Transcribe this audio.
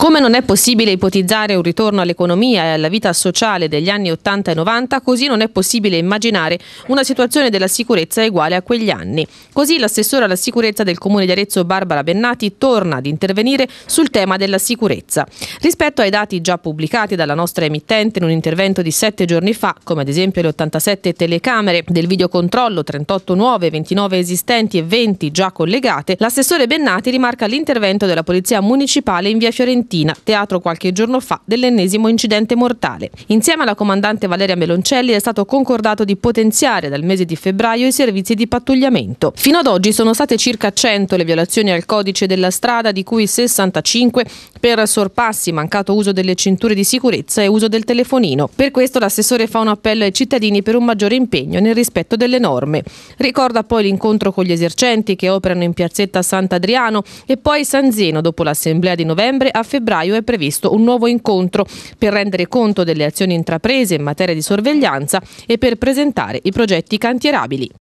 Come non è possibile ipotizzare un ritorno all'economia e alla vita sociale degli anni 80 e 90, così non è possibile immaginare una situazione della sicurezza uguale a quegli anni. Così l'assessore alla sicurezza del Comune di Arezzo Barbara Bennati torna ad intervenire sul tema della sicurezza. Rispetto ai dati già pubblicati dalla nostra emittente in un intervento di sette giorni fa, come ad esempio le 87 telecamere del videocontrollo, 38 nuove, 29 esistenti e 20 già collegate, l'assessore Bennati rimarca l'intervento della Polizia Municipale in via Fiorentina Fiorentina, teatro qualche giorno fa dell'ennesimo incidente mortale. Insieme alla comandante Valeria Meloncelli è stato concordato di potenziare dal mese di febbraio i servizi di pattugliamento. Fino ad oggi sono state circa 100 le violazioni al codice della strada, di cui 65 per sorpassi, mancato uso delle cinture di sicurezza e uso del telefonino. Per questo l'assessore fa un appello ai cittadini per un maggiore impegno nel rispetto delle norme. Ricorda poi l'incontro con gli esercenti che operano in piazzetta Sant'Adriano e poi San Zeno dopo l'assemblea di novembre a febbraio febbraio è previsto un nuovo incontro per rendere conto delle azioni intraprese in materia di sorveglianza e per presentare i progetti cantierabili.